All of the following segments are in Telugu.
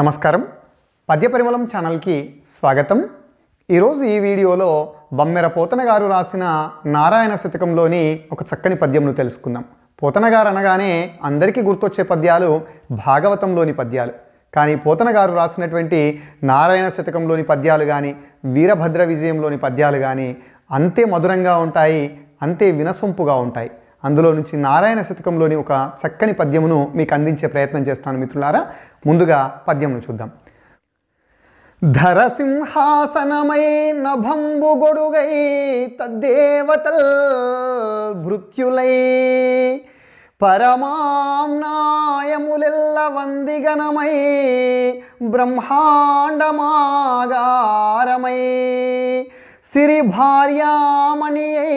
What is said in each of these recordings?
నమస్కారం పద్యపరిమళం ఛానల్కి స్వాగతం ఈరోజు ఈ వీడియోలో బమ్మెర పోతన గారు రాసిన నారాయణ శతకంలోని ఒక చక్కని పద్యంను తెలుసుకుందాం పోతన గారు అనగానే అందరికీ గుర్తొచ్చే పద్యాలు భాగవతంలోని పద్యాలు కానీ పోతన గారు రాసినటువంటి నారాయణ శతకంలోని పద్యాలు కానీ వీరభద్ర విజయంలోని పద్యాలు కానీ అంతే మధురంగా ఉంటాయి అంతే వినసొంపుగా ఉంటాయి అందులో నుంచి నారాయణ శతకంలోని ఒక చక్కని పద్యమును మీకు అందించే ప్రయత్నం చేస్తాను మిత్రులారా ముందుగా పద్యమును చూద్దాం ధరసింహాసనమై గొడుగై తద్దేవతల్ భృత్యులై పరమాయములెల్ల వందిగణమై బ్రహ్మాండమాగారమై సిరి భార్యామణియై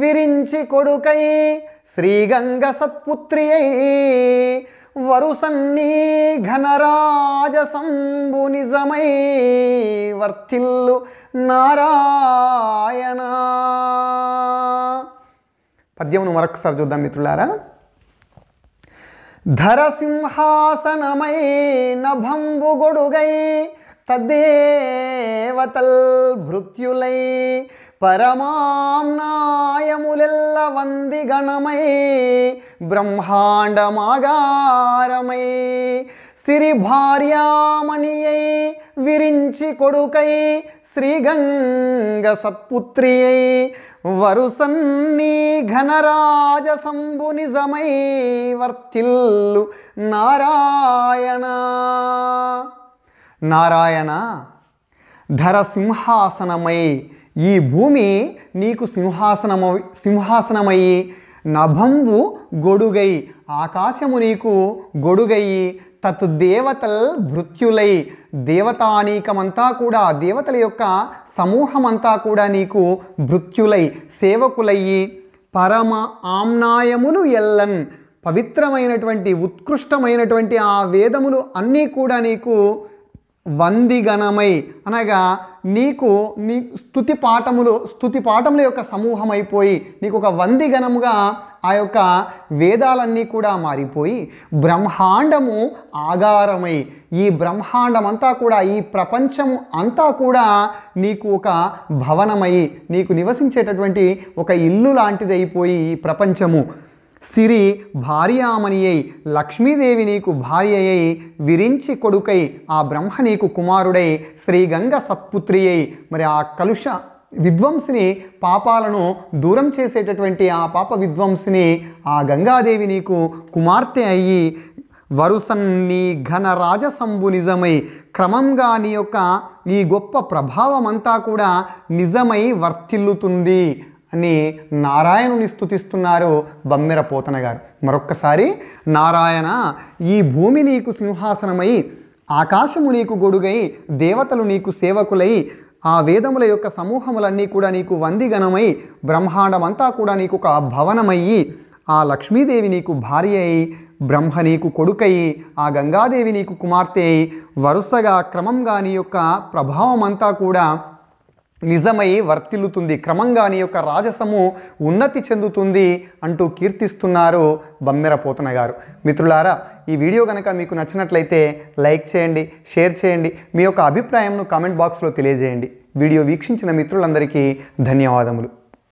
విరించి కొడుకై శ్రీగంగ సత్పుత్రి అయి వరుసన్నీ ఘనరాజ శంభు నిజమై వర్తిల్లు నారాయణ పద్యమును మరొకసారి చూద్దాం మిత్రులారా ధర సింహాసనమై నభంబు గొడుగై తదేవతల్ భృత్యులై పరమాంనాయములెల్ల వంది గణమై బ్రహ్మాండమాగారమై సిరి భార్యామణియై విరించి కొడుకై శ్రీగంగ సత్పుత్రియై వరుసన్నీ ఘనరాజ శంభు నిజమై వర్తిల్లు నారాయణ నారాయణ ధర సింహాసనమై ఈ భూమి నీకు సింహాసనమ సింహాసనమై నభంబు గొడుగై ఆకాశము నీకు గొడుగై తత్ దేవతల్ భృత్యులై దేవతానీకమంతా కూడా దేవతల యొక్క సమూహమంతా కూడా నీకు భృత్యులై సేవకులయ్యి పరమ ఆమ్నాయములు ఎల్లన్ పవిత్రమైనటువంటి ఉత్కృష్టమైనటువంటి ఆ వేదములు అన్నీ కూడా నీకు వంది గణమై అనగా నీకు నీ స్థుతి పాఠములు స్థుతి పాఠముల యొక్క సమూహం అయిపోయి నీకు ఒక వందిగణముగా ఆ యొక్క వేదాలన్నీ కూడా మారిపోయి బ్రహ్మాండము ఆగారమై ఈ బ్రహ్మాండం అంతా కూడా ఈ ప్రపంచము అంతా కూడా నీకు ఒక భవనమై నీకు నివసించేటటువంటి ఒక ఇల్లు లాంటిది అయిపోయి ఈ ప్రపంచము సిరి భార్యామణియై లక్ష్మీదేవి నీకు అయి విరించి కొడుకై ఆ బ్రహ్మ నీకు కుమారుడై శ్రీగంగ సత్పుత్రియై మరి ఆ కలుష విద్వంసిని పాపాలను దూరం చేసేటటువంటి ఆ పాప విద్వంసిని ఆ గంగాదేవి నీకు కుమార్తె అయ్యి వరుసన్ నీ ఘన రాజసంబు నిజమై క్రమంగా నీ యొక్క ఈ గొప్ప ప్రభావం అంతా కూడా నిజమై వర్తిల్లుతుంది అని నారాయణుని స్థుతిస్తున్నారు బమ్మెర పోతన గారు మరొక్కసారి నారాయణ ఈ భూమి నీకు సింహాసనమై ఆకాశము నీకు గొడుగై దేవతలు నీకు సేవకులై ఆ వేదముల యొక్క సమూహములన్నీ కూడా నీకు వందిగణమై బ్రహ్మాండమంతా కూడా నీకు ఒక భవనమయ్యి ఆ లక్ష్మీదేవి నీకు భార్య అయి బ్రహ్మ నీకు కొడుకయి ఆ గంగాదేవి నీకు కుమార్తె అయి వరుసగా క్రమంగా నీ యొక్క ప్రభావం అంతా కూడా నిజమై వర్తిల్లుతుంది క్రమంగా నీ యొక్క రాజసము ఉన్నతి చెందుతుంది అంటూ కీర్తిస్తున్నారు బమ్మెర పోతన గారు మిత్రులారా ఈ వీడియో కనుక మీకు నచ్చినట్లయితే లైక్ చేయండి షేర్ చేయండి మీ యొక్క అభిప్రాయంను కామెంట్ బాక్స్లో తెలియజేయండి వీడియో వీక్షించిన మిత్రులందరికీ ధన్యవాదములు